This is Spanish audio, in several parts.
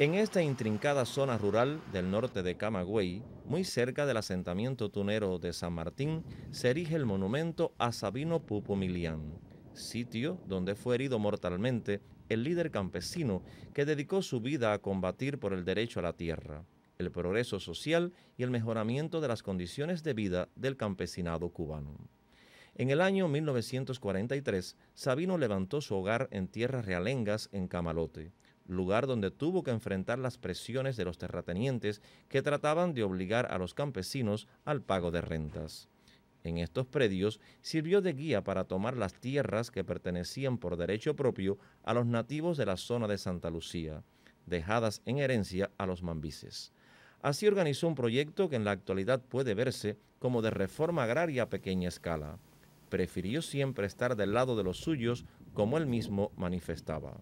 En esta intrincada zona rural del norte de Camagüey, muy cerca del asentamiento tunero de San Martín, se erige el monumento a Sabino Pupumilián, sitio donde fue herido mortalmente el líder campesino que dedicó su vida a combatir por el derecho a la tierra, el progreso social y el mejoramiento de las condiciones de vida del campesinado cubano. En el año 1943, Sabino levantó su hogar en tierras realengas en Camalote lugar donde tuvo que enfrentar las presiones de los terratenientes que trataban de obligar a los campesinos al pago de rentas. En estos predios sirvió de guía para tomar las tierras que pertenecían por derecho propio a los nativos de la zona de Santa Lucía, dejadas en herencia a los mambises. Así organizó un proyecto que en la actualidad puede verse como de reforma agraria a pequeña escala. Prefirió siempre estar del lado de los suyos, como él mismo manifestaba.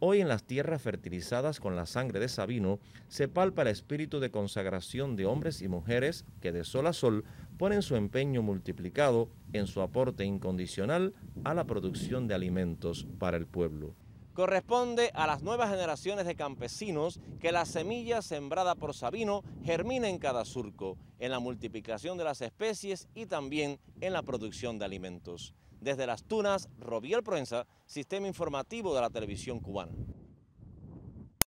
Hoy en las tierras fertilizadas con la sangre de Sabino se palpa el espíritu de consagración de hombres y mujeres que de sol a sol ponen su empeño multiplicado en su aporte incondicional a la producción de alimentos para el pueblo. Corresponde a las nuevas generaciones de campesinos que la semilla sembrada por Sabino germina en cada surco, en la multiplicación de las especies y también en la producción de alimentos. Desde Las Tunas, Robiel Proenza, Sistema Informativo de la Televisión Cubana.